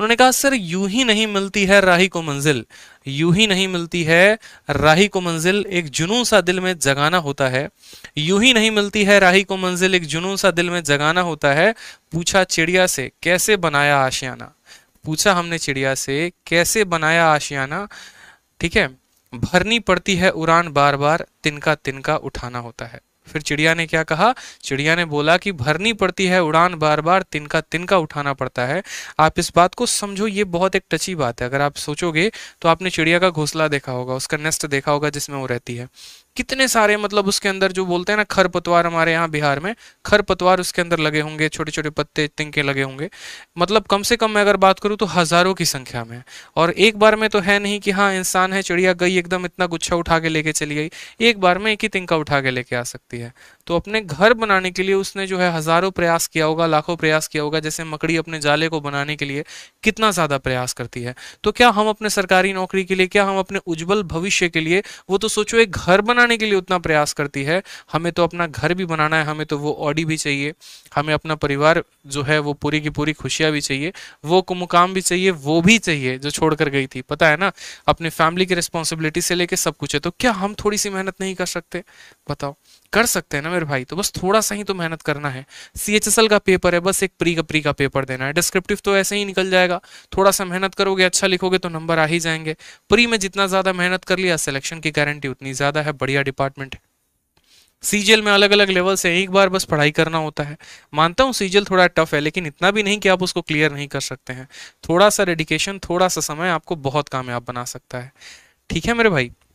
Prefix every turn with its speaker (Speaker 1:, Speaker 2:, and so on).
Speaker 1: उन्होंने कहा sir you ही नहीं मिलती है राही को मंजिल यू ही नहीं मिलती है राही को मंजिल एक जुनून सा दिल में जगाना होता है यू ही नहीं मिलती है राही को मंजिल एक जुनून सा दिल में जगाना होता है पूछा चिड़िया से कैसे बनाया आशियाना पूछा हमने चिड़िया से कैसे बनाया आशियाना ठीक है भरनी पड़ती है उड़ान बार बार तिनका तिनका उठाना होता है फिर चिड़िया ने क्या कहा चिड़िया ने बोला कि भरनी पड़ती है उड़ान बार बार तिनका तिनका उठाना पड़ता है आप इस बात को समझो ये बहुत एक टची बात है अगर आप सोचोगे तो आपने चिड़िया का घोंसला देखा होगा उसका नेस्ट देखा होगा जिसमें वो रहती है कितने सारे मतलब उसके अंदर जो बोलते हैं ना खरपतवार हमारे यहाँ बिहार में खरपतवार उसके अंदर लगे होंगे छोटे छोटे पत्ते तिनके लगे होंगे मतलब कम से कम मैं अगर बात करूँ तो हज़ारों की संख्या में और एक बार में तो है नहीं कि हाँ इंसान है चिड़िया गई एकदम इतना गुच्छा उठा के लेके चली गई एक बार में एक ही तिनका उठा के लेके आ सकती है होती है तो अपने घर बनाने के लिए उसने जो है हज़ारों प्रयास किया होगा लाखों प्रयास किया होगा जैसे मकड़ी अपने जाले को बनाने के लिए कितना ज़्यादा प्रयास करती है तो क्या हम अपने सरकारी नौकरी के लिए क्या हम अपने उज्जवल भविष्य के लिए वो तो सोचो एक घर बनाने के लिए उतना प्रयास करती है हमें तो अपना घर भी बनाना है हमें तो वो ऑडी भी चाहिए हमें अपना परिवार जो है वो पूरी की पूरी खुशियां भी चाहिए वो मुकाम भी चाहिए वो भी चाहिए जो छोड़कर गई थी पता है ना अपने फैमिली की रिस्पॉन्सिबिलिटी से लेके सब कुछ है तो क्या हम थोड़ी सी मेहनत नहीं कर सकते बताओ कर सकते हैं ना मेरे भाई तो बस थोड़ा सा ही तो मेहनत करना है सी का पेपर है बस एक प्री का प्री का पेपर देना है डिस्क्रिप्टिव तो ऐसे ही निकल जाएगा थोड़ा सा मेहनत करोगे अच्छा लिखोगे तो नंबर आ ही जाएंगे प्री में जितना ज़्यादा मेहनत कर लिया सिलेक्शन की गारंटी उतनी ज़्यादा है बढ़िया डिपार्टमेंट है सीजीएल में अलग अलग लेवल से एक बार बस पढ़ाई करना होता है मानता हूँ सीजीएल थोड़ा टफ है लेकिन इतना भी नहीं कि आप उसको क्लियर नहीं कर सकते हैं थोड़ा सा डेडिकेशन थोड़ा सा समय आपको बहुत कामयाब बना सकता है ठीक है मेरे भाई